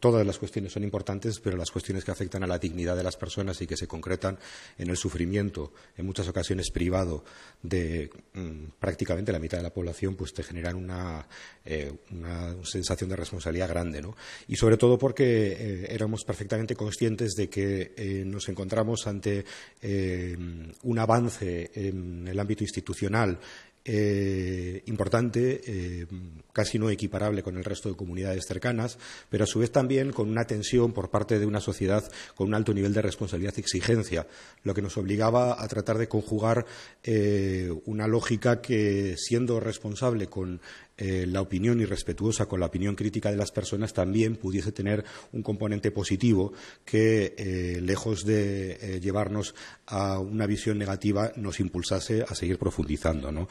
Todas las cuestiones son importantes, pero las cuestiones que afectan a la dignidad de las personas y que se concretan en el sufrimiento, en muchas ocasiones privado, de mm, prácticamente la mitad de la población, pues te generan una, eh, sensación de responsabilidad grande. Y sobre todo porque eh, éramos perfectamente conscientes de que eh, nos encontramos ante un avance en el ámbito institucional eh, importante, eh, casi no equiparable con el resto de comunidades cercanas, pero a su vez también con una tensión por parte de una sociedad con un alto nivel de responsabilidad y exigencia, lo que nos obligaba a tratar de conjugar eh, una lógica que, siendo responsable con la opinión y respetuosa con la opinión crítica de las personas, también pudiese tener un componente positivo que, lejos de llevarnos a una visión negativa, nos impulsase a seguir profundizando.